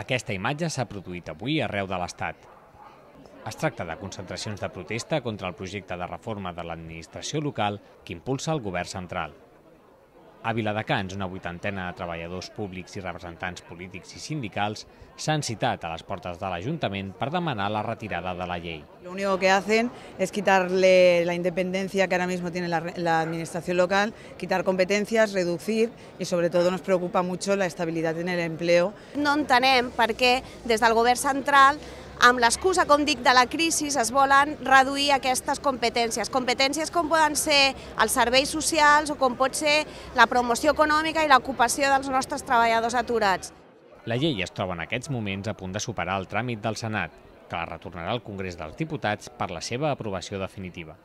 Aquesta imatge s'ha produït avui arreu de l'Estat. Es tracta de concentracions de protesta contra el projecte de reforma de l'administració local que impulsa el govern central. A Viladecans, una vuitantena de treballadors públics i representants polítics i sindicals s'han citat a les portes de l'Ajuntament per demanar la retirada de la llei. Lo único que hacen es quitarle la independencia que ahora mismo tiene la, la administración local, quitar competencias, reducir y sobre todo nos preocupa mucho la estabilidad en el empleo. No entenem per què des del govern central amb l'excusa, com dic, de la crisi es volen reduir aquestes competències. Competències com poden ser els serveis socials o com pot ser la promoció econòmica i l'ocupació dels nostres treballadors aturats. La llei es troba en aquests moments a punt de superar el tràmit del Senat, que la retornarà al Congrés dels Diputats per la seva aprovació definitiva.